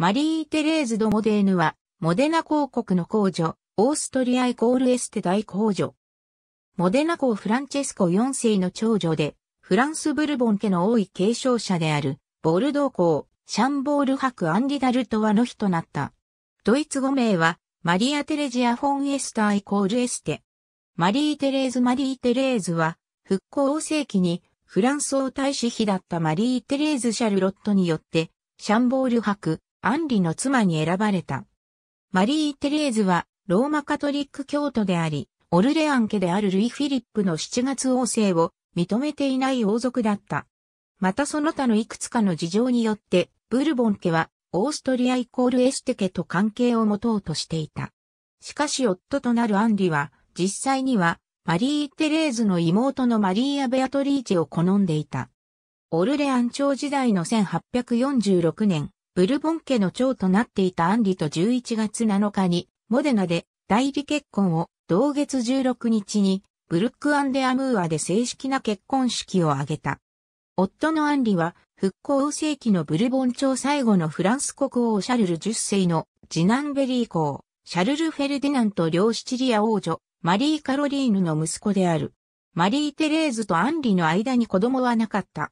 マリー・テレーズ・ド・モデーヌは、モデナ公国の公女、オーストリアイコールエステ大公女。モデナ公フランチェスコ4世の長女で、フランスブルボン家の多い継承者である、ボルドー公、シャンボール博・アンディ・ダルトワの日となった。ドイツ語名は、マリア・テレジア・フォン・エスター・イコール・エステ。マリー・テレーズ・マリー・テレーズは、復興世紀に、フランス王大使妃だったマリー・テレーズ・シャルロットによって、シャンボール伯、アンリの妻に選ばれた。マリー・テレーズは、ローマカトリック教徒であり、オルレアン家であるルイ・フィリップの7月王政を認めていない王族だった。またその他のいくつかの事情によって、ブルボン家は、オーストリアイコールエステ家と関係を持とうとしていた。しかし夫となるアンリは、実際には、マリー・テレーズの妹のマリーア・ベアトリーチェを好んでいた。オルレアン朝時代の1846年、ブルボン家の長となっていたアンリと11月7日に、モデナで代理結婚を、同月16日に、ブルックアンデアムーアで正式な結婚式を挙げた。夫のアンリは、復興世紀のブルボン朝最後のフランス国王シャルル10世の次男ベリー公、シャルル・フェルディナント両シチリア王女、マリー・カロリーヌの息子である。マリー・テレーズとアンリの間に子供はなかった。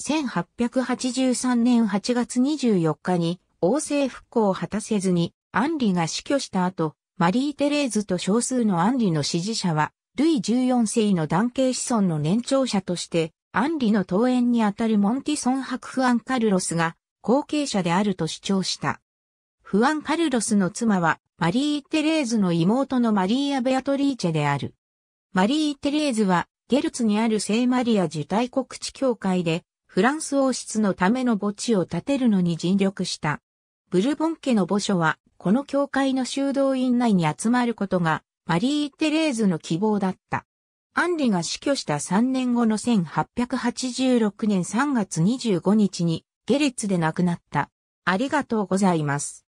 1883年8月24日に王政復興を果たせずに、アンリが死去した後、マリー・テレーズと少数のアンリの支持者は、ルイ14世の男系子孫の年長者として、アンリの登園にあたるモンティソン博フアン・カルロスが後継者であると主張した。フアン・カルロスの妻は、マリー・テレーズの妹のマリーア・ベアトリーチェである。マリー・テレーズは、ゲルツにある聖マリア受胎告知協会で、フランス王室のための墓地を建てるのに尽力した。ブルボン家の墓所は、この教会の修道院内に集まることが、マリー・テレーズの希望だった。アンリが死去した3年後の1886年3月25日に、ゲレッツで亡くなった。ありがとうございます。